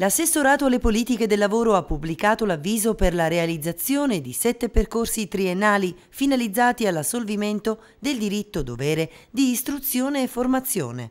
L'assessorato alle politiche del lavoro ha pubblicato l'avviso per la realizzazione di sette percorsi triennali finalizzati all'assolvimento del diritto dovere di istruzione e formazione.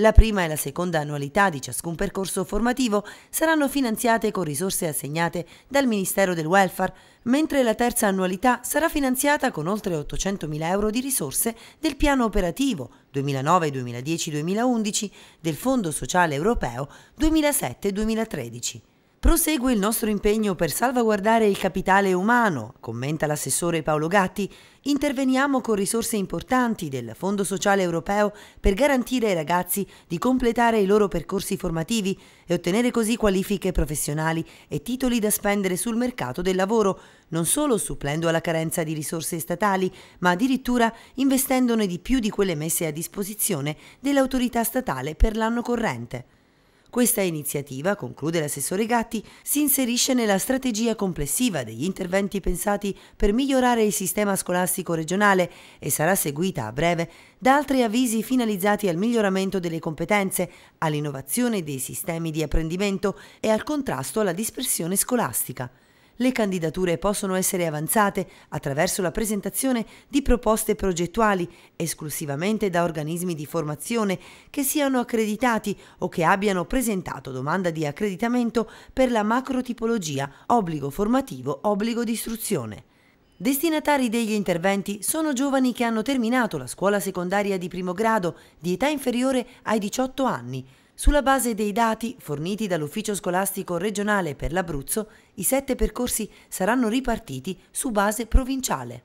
La prima e la seconda annualità di ciascun percorso formativo saranno finanziate con risorse assegnate dal Ministero del Welfare, mentre la terza annualità sarà finanziata con oltre 800.000 euro di risorse del piano operativo 2009-2010-2011 del Fondo Sociale Europeo 2007-2013. Prosegue il nostro impegno per salvaguardare il capitale umano, commenta l'assessore Paolo Gatti. Interveniamo con risorse importanti del Fondo Sociale Europeo per garantire ai ragazzi di completare i loro percorsi formativi e ottenere così qualifiche professionali e titoli da spendere sul mercato del lavoro, non solo supplendo alla carenza di risorse statali, ma addirittura investendone di più di quelle messe a disposizione dell'autorità statale per l'anno corrente. Questa iniziativa, conclude l'assessore Gatti, si inserisce nella strategia complessiva degli interventi pensati per migliorare il sistema scolastico regionale e sarà seguita a breve da altri avvisi finalizzati al miglioramento delle competenze, all'innovazione dei sistemi di apprendimento e al contrasto alla dispersione scolastica le candidature possono essere avanzate attraverso la presentazione di proposte progettuali esclusivamente da organismi di formazione che siano accreditati o che abbiano presentato domanda di accreditamento per la macrotipologia obbligo formativo, obbligo di istruzione. Destinatari degli interventi sono giovani che hanno terminato la scuola secondaria di primo grado di età inferiore ai 18 anni, sulla base dei dati forniti dall'Ufficio scolastico regionale per l'Abruzzo, i sette percorsi saranno ripartiti su base provinciale.